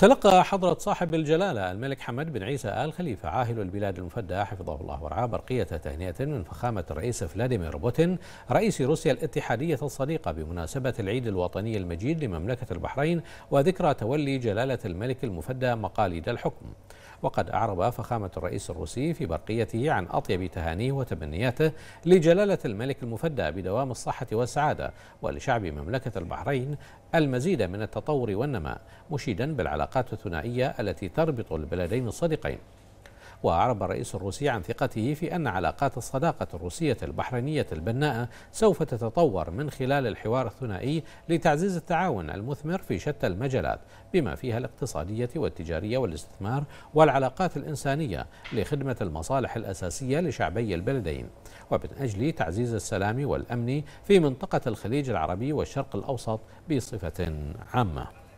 تلقى حضرة صاحب الجلالة الملك حمد بن عيسى آل خليفة عاهل البلاد المفدى حفظه الله ورعاه برقية تهنئة من فخامة الرئيس فلاديمير بوتين رئيس روسيا الاتحادية الصديقة بمناسبة العيد الوطني المجيد لمملكة البحرين وذكرى تولي جلالة الملك المفدى مقاليد الحكم وقد أعرب فخامة الرئيس الروسي في برقيته عن أطيب تهانيه وتمنياته لجلالة الملك المفدى بدوام الصحة والسعادة ولشعب مملكة البحرين المزيد من التطور والنماء مشيدا بالعلاقات الثنائية التي تربط البلدين الصديقين وأعرب الرئيس الروسي عن ثقته في أن علاقات الصداقة الروسية البحرينية البناءة سوف تتطور من خلال الحوار الثنائي لتعزيز التعاون المثمر في شتى المجالات بما فيها الاقتصادية والتجارية والاستثمار والعلاقات الإنسانية لخدمة المصالح الأساسية لشعبي البلدين ومن أجل تعزيز السلام والأمن في منطقة الخليج العربي والشرق الأوسط بصفة عامة